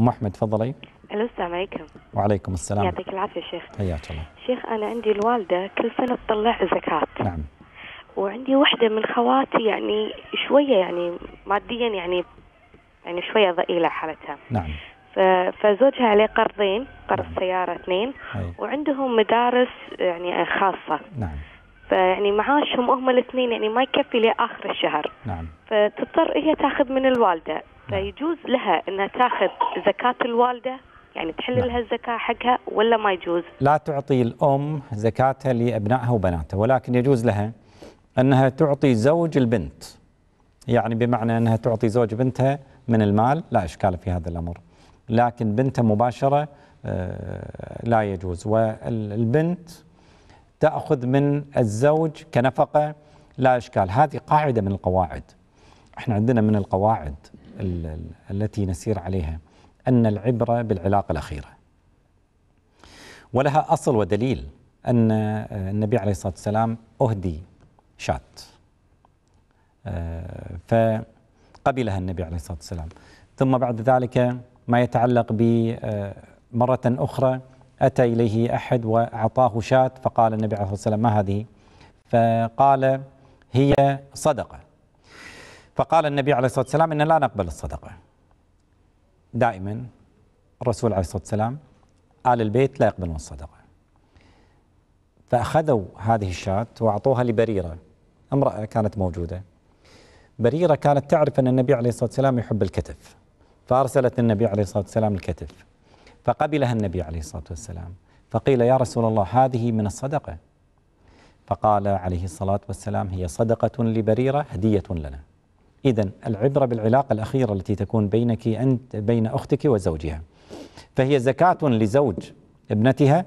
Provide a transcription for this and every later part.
ام احمد تفضلي السلام عليكم وعليكم السلام يعطيك العافيه شيخ حياك الله شيخ انا عندي الوالده كل سنه تطلع زكاه نعم وعندي واحده من خواتي يعني شويه يعني ماديا يعني يعني شويه ضئيله حالتها نعم فزوجها عليه قرضين قرض نعم. سياره اثنين وعندهم مدارس يعني خاصه نعم فيعني معاشهم هم الاثنين يعني ما يكفي لآخر الشهر نعم. فتضطر هي تاخذ من الوالدة نعم. فيجوز لها أنها تاخذ زكاة الوالدة يعني تحل نعم. لها الزكاة حقها ولا ما يجوز لا تعطي الأم زكاتها لأبنائها وبناتها ولكن يجوز لها أنها تعطي زوج البنت يعني بمعنى أنها تعطي زوج بنتها من المال لا إشكال في هذا الأمر لكن بنتها مباشرة آه، لا يجوز والبنت تأخذ من الزوج كنفقة لا إشكال هذه قاعدة من القواعد احنا عندنا من القواعد التي نسير عليها أن العبرة بالعلاقة الأخيرة ولها أصل ودليل أن آه، النبي عليه الصلاة والسلام أهدي شات آه، فقبلها النبي عليه الصلاة والسلام ثم بعد ذلك ما يتعلق بمرة آه، أخرى أتى إليه أحد وأعطاه شاة فقال النبي عليه الصلاة والسلام ما هذه فقال هي صدقة فقال النبي عليه الصلاة والسلام إن لا نقبل الصدقة دائما الرسول عليه الصلاة والسلام آل البيت لا يقبلون الصدقة فأخذوا هذه الشاة وأعطوها لبريرة امرأة كانت موجودة بريرة كانت تعرف أن النبي عليه الصلاة والسلام يحب الكتف فأرسلت النبي عليه الصلاة والسلام الكتف فقبلها النبي عليه الصلاة والسلام فقيل يا رسول الله هذه من الصدقة فقال عليه الصلاة والسلام هي صدقة لبريرة هدية لنا إذا العبرة بالعلاقة الأخيرة التي تكون بينك أنت بين أختك وزوجها فهي زكاة لزوج ابنتها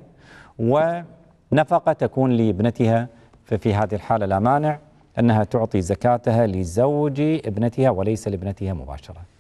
ونفقة تكون لابنتها ففي هذه الحالة لا مانع أنها تعطي زكاتها لزوج ابنتها وليس لابنتها مباشرة